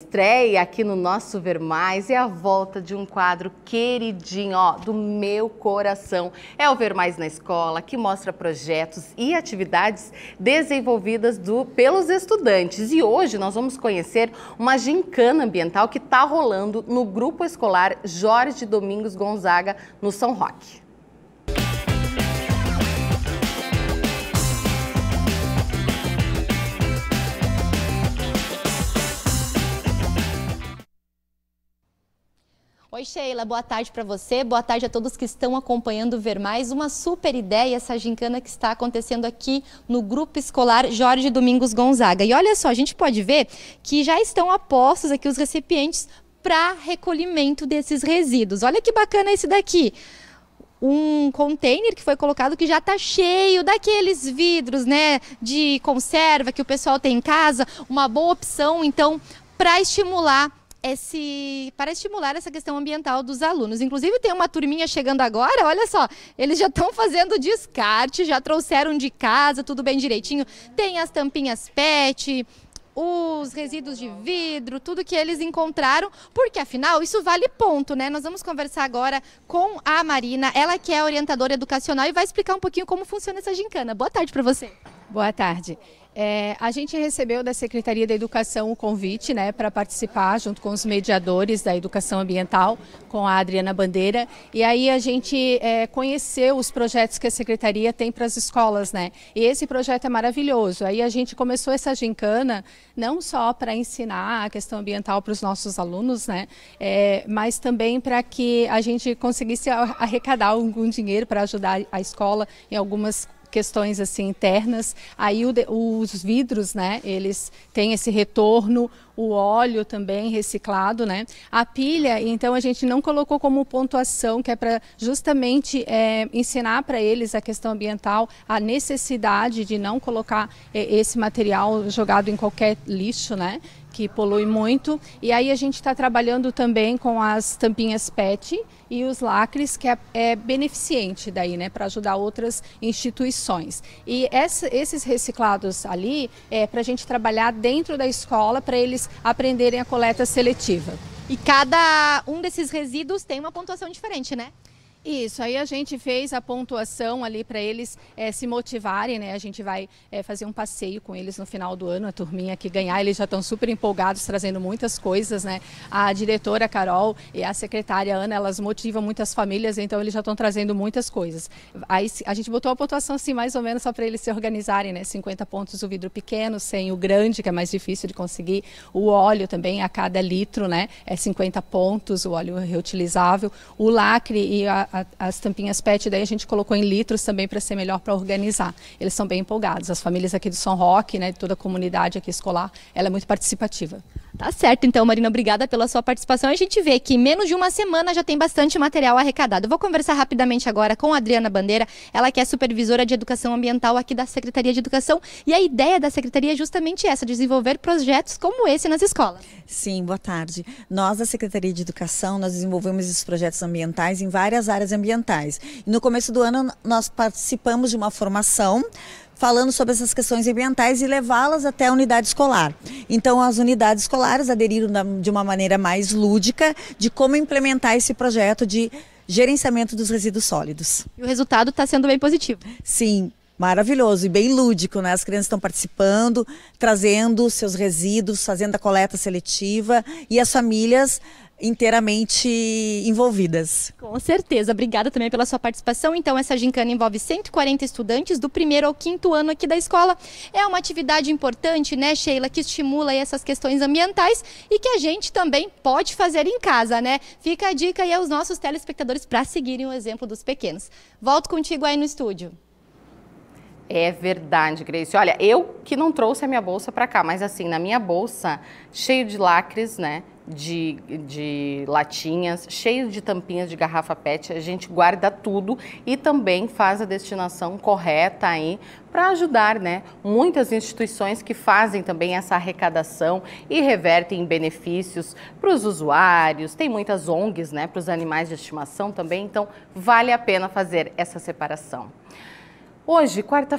estreia aqui no nosso Ver Mais é a volta de um quadro queridinho, ó, do meu coração. É o Ver Mais na Escola, que mostra projetos e atividades desenvolvidas do, pelos estudantes. E hoje nós vamos conhecer uma gincana ambiental que está rolando no Grupo Escolar Jorge Domingos Gonzaga, no São Roque. Oi, Sheila, boa tarde para você, boa tarde a todos que estão acompanhando o Ver Mais. Uma super ideia essa gincana que está acontecendo aqui no Grupo Escolar Jorge Domingos Gonzaga. E olha só, a gente pode ver que já estão apostos aqui os recipientes para recolhimento desses resíduos. Olha que bacana esse daqui um container que foi colocado que já está cheio daqueles vidros, né, de conserva que o pessoal tem em casa, uma boa opção então para estimular esse para estimular essa questão ambiental dos alunos. Inclusive tem uma turminha chegando agora, olha só, eles já estão fazendo descarte, já trouxeram de casa, tudo bem direitinho. Tem as tampinhas PET, os resíduos de vidro, tudo que eles encontraram, porque afinal isso vale ponto, né? Nós vamos conversar agora com a Marina, ela que é orientadora educacional e vai explicar um pouquinho como funciona essa gincana. Boa tarde para você. Boa tarde. É, a gente recebeu da Secretaria da Educação o convite né, para participar junto com os mediadores da educação ambiental, com a Adriana Bandeira. E aí a gente é, conheceu os projetos que a Secretaria tem para as escolas. Né? E esse projeto é maravilhoso. Aí a gente começou essa gincana não só para ensinar a questão ambiental para os nossos alunos, né, é, mas também para que a gente conseguisse arrecadar algum dinheiro para ajudar a escola em algumas questões assim internas. Aí o, os vidros, né, eles têm esse retorno, o óleo também reciclado, né? A pilha, então a gente não colocou como pontuação, que é para justamente é, ensinar para eles a questão ambiental, a necessidade de não colocar é, esse material jogado em qualquer lixo, né? que polui muito. E aí a gente está trabalhando também com as tampinhas PET e os lacres, que é, é beneficente daí, né, para ajudar outras instituições. E essa, esses reciclados ali é para a gente trabalhar dentro da escola para eles aprenderem a coleta seletiva. E cada um desses resíduos tem uma pontuação diferente, né? Isso, aí a gente fez a pontuação ali para eles é, se motivarem, né? A gente vai é, fazer um passeio com eles no final do ano, a turminha que ganhar, eles já estão super empolgados, trazendo muitas coisas, né? A diretora Carol e a secretária Ana, elas motivam muitas famílias, então eles já estão trazendo muitas coisas. Aí a gente botou a pontuação assim, mais ou menos, só para eles se organizarem, né? 50 pontos o vidro pequeno, 100 o grande, que é mais difícil de conseguir. O óleo também, a cada litro, né? É 50 pontos o óleo reutilizável. O lacre e a a, as tampinhas PET, daí a gente colocou em litros também para ser melhor para organizar. Eles são bem empolgados. As famílias aqui do São Roque, né, de toda a comunidade aqui escolar, ela é muito participativa. Tá certo, então, Marina, obrigada pela sua participação. A gente vê que menos de uma semana já tem bastante material arrecadado. vou conversar rapidamente agora com a Adriana Bandeira, ela que é supervisora de educação ambiental aqui da Secretaria de Educação. E a ideia da Secretaria é justamente essa, desenvolver projetos como esse nas escolas. Sim, boa tarde. Nós, da Secretaria de Educação, nós desenvolvemos esses projetos ambientais em várias áreas ambientais. no começo do ano, nós participamos de uma formação falando sobre essas questões ambientais e levá-las até a unidade escolar. Então, as unidades escolares aderiram de uma maneira mais lúdica de como implementar esse projeto de gerenciamento dos resíduos sólidos. E o resultado está sendo bem positivo. Sim, maravilhoso e bem lúdico, né? As crianças estão participando, trazendo seus resíduos, fazendo a coleta seletiva e as famílias inteiramente envolvidas. Com certeza. Obrigada também pela sua participação. Então, essa gincana envolve 140 estudantes do primeiro ao quinto ano aqui da escola. É uma atividade importante, né, Sheila, que estimula essas questões ambientais e que a gente também pode fazer em casa, né? Fica a dica aí aos nossos telespectadores para seguirem o exemplo dos pequenos. Volto contigo aí no estúdio. É verdade, Grace. Olha, eu que não trouxe a minha bolsa para cá, mas assim, na minha bolsa, cheio de lacres, né? De, de, latinhas, cheio de tampinhas de garrafa PET. A gente guarda tudo e também faz a destinação correta aí para ajudar, né? Muitas instituições que fazem também essa arrecadação e revertem benefícios para os usuários. Tem muitas ONGs, né? Para os animais de estimação também. Então, vale a pena fazer essa separação. Hoje, quarta